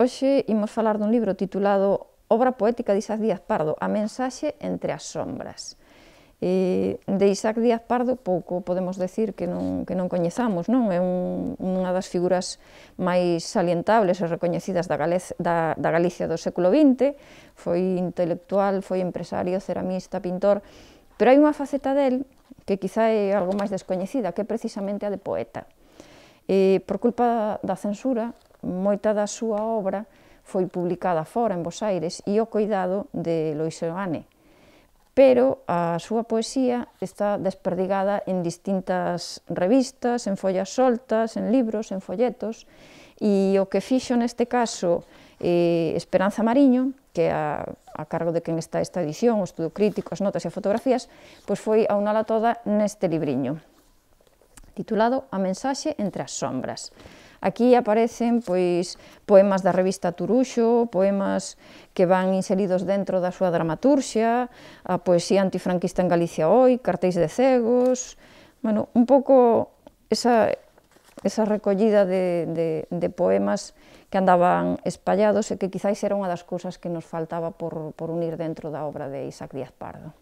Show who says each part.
Speaker 1: Hoxe imos falar dun libro titulado Obra poética de Isaac Díaz Pardo, a mensaxe entre as sombras. E de Isaac Díaz Pardo pouco podemos decir que non, que non coñezamos, non? É un, unha das figuras máis salientables e recoñecidas da, Galez, da, da Galicia do século XX, foi intelectual, foi empresario, ceramista, pintor, pero hai unha faceta del que quizá é algo máis descoñecida, que é precisamente a de poeta. E por culpa da censura, moita da súa obra foi publicada fora, en Bos Aires, e o cuidado de Lois Seoane. Pero a súa poesía está desperdigada en distintas revistas, en follas soltas, en libros, en folletos, e o que fixo neste caso eh, Esperanza Mariño, que a, a cargo de quen está esta edición, o estudo crítico, as notas e as fotografías, pois foi a unala toda neste libriño, titulado A mensaxe entre as sombras. Aquí aparecen pois poemas da revista Turuxo, poemas que van inseridos dentro da súa dramaturxia, a poesía antifranquista en Galicia hoy, cartéis de cegos, bueno, un pouco esa, esa recollida de, de, de poemas que andaban espallados e que quizáis era unha das cousas que nos faltaba por, por unir dentro da obra de Isaac Díaz Pardo.